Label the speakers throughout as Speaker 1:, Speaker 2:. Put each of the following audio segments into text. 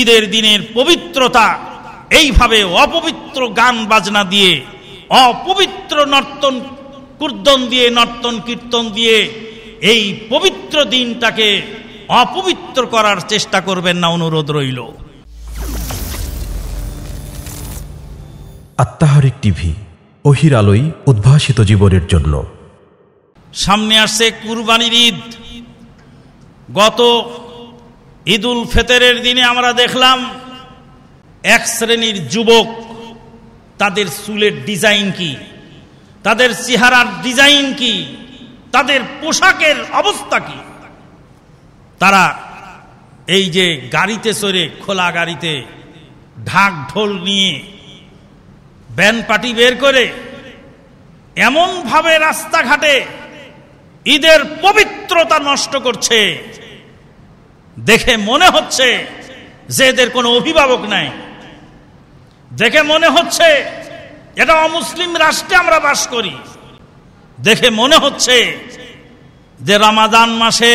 Speaker 1: ঈদের দিনের পবিত্রতা এইভাবে অপবিত্র গান বাজনা দিয়ে অপবিত্র নর্তন কুর্দন দিয়ে নর্তন কীর্তন দিয়ে এই পবিত্র দিনটাকে অপবিত্র করার চেষ্টা করবেন না অনুরোধ রইল আত্মাহারিক টিভি অহির আলোই উদ্ভাসিত জীবনের জন্য সামনে আসছে কুরবানির ঈদ গত ঈদুল ফেতরের দিনে আমরা দেখলাম এক শ্রেণীর যুবক তাদের চুলের ডিজাইন কি তাদের চেহারার ডিজাইন কি তাদের পোশাকের অবস্থা কি তারা এই যে গাড়িতে চড়ে খোলা গাড়িতে ঢাক ঢোল নিয়ে ব্যান পাটি বের করে এমনভাবে রাস্তাঘাটে ঈদের পবিত্রতা নষ্ট করছে দেখে মনে হচ্ছে যে এদের কোনো অভিভাবক নাই দেখে মনে হচ্ছে এটা অমুসলিম রাষ্ট্রে আমরা বাস করি দেখে মনে হচ্ছে যে রামাদান মাসে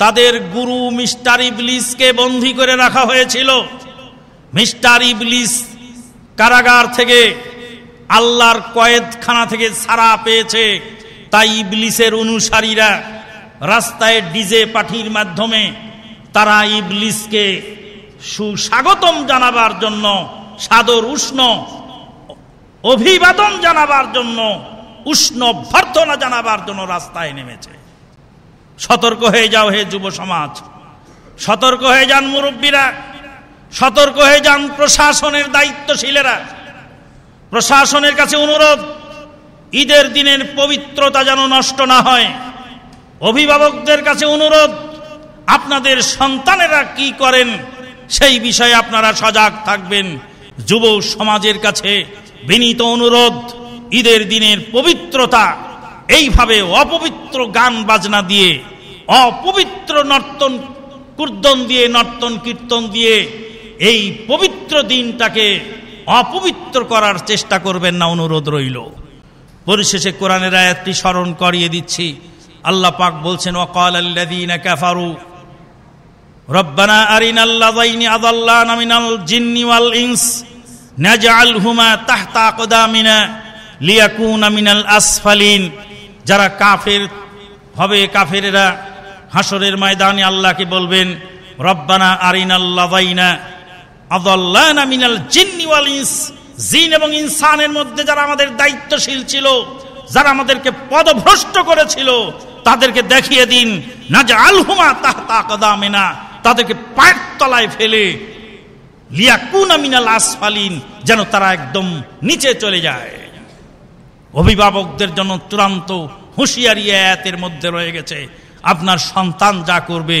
Speaker 1: তাদের গুরু মিস্টার ইবলিসকে বন্দি করে রাখা হয়েছিল মিস্টার ইবলিস কারাগার থেকে আল্লাহর কয়েদখানা থেকে ছাড়া পেয়েছে তাই ইবলিসের অনুসারীরা রাস্তায় ডিজে পাঠির মাধ্যমে তারা ইবলিসকে সুস্বাগতম জানাবার জন্য সাদর উষ্ণ অভিবাদন জানাবার জন্য উষ্ণ ভর্তনা জানাবার জন্য রাস্তায় নেমেছে সতর্ক হয়ে যাও হে যুব সমাজ সতর্ক হয়ে যান মুরব্বীরা সতর্ক হয়ে যান প্রশাসনের দায়িত্বশীলেরা প্রশাসনের কাছে অনুরোধ ঈদের দিনের পবিত্রতা যেন নষ্ট না হয় অভিভাবকদের কাছে অনুরোধ আপনাদের সন্তানেরা কি করেন সেই বিষয়ে আপনারা সজাগ থাকবেন যুব সমাজের কাছে বিনীত অনুরোধ ঈদের দিনের পবিত্রতা এইভাবে অপবিত্র গান বাজনা দিয়ে অপবিত্র নর্তন কুর্দন দিয়ে নর্তন কীর্তন দিয়ে এই পবিত্র দিনটাকে অপবিত্র করার চেষ্টা করবেন না অনুরোধ রইল পরিশেষে কোরআনের আয়াতটি স্মরণ করিয়ে দিচ্ছি আল্লাহ পাক বলছেন ওকাল আল্লাদিন কাফারু রব্বানা আরিনাল লাযাইনি আদাল্লানা মিনাল জিন্নি ওয়াল ইনস নাজআলহুমা তাহতা আকদামিনা লিয়াকুনা মিনাল আসফালিন যারা কাফের হবে কাফেরেরা হাসরের ময়দানে আল্লাহকে বলবেন রব্বানা আরিনাল লাযাইনা আদাল্লানা মিনাল জিন্নি ওয়াল ইনস জিন এবং ইনসানের মধ্যে যারা আমাদের দায়িত্বশীল ছিল যারা আমাদেরকে পদভ্রষ্ট করেছিল তাদেরকে দেখিয়ে দিন না যে আলহুমা তাহতা কদামেনা তাদেরকে পায়ের তলায় ফেলে আসফালিন যেন তারা একদম নিচে চলে যায় অভিভাবকদের জন্য চূড়ান্ত হুঁশিয়ারি এতের মধ্যে রয়ে গেছে আপনার সন্তান যা করবে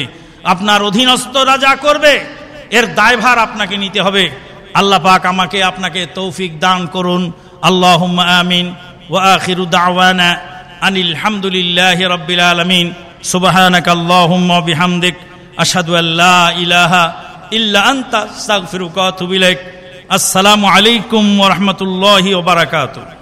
Speaker 1: আপনার অধীনস্থরা যা করবে এর দায়ভার আপনাকে নিতে হবে আল্লাহ পাক আমাকে আপনাকে তৌফিক দান করুন আল্লাহ আমিন وآخر دعوانا أن الحمد لله رب العالمين আসাদু আল্লাহ ইলাহা ইল্লা আন্তা সাগফিরুকা তুবিলাইক আসসালামু আলাইকুম ওরহমতুল্লাহি ওবরাকাতুহ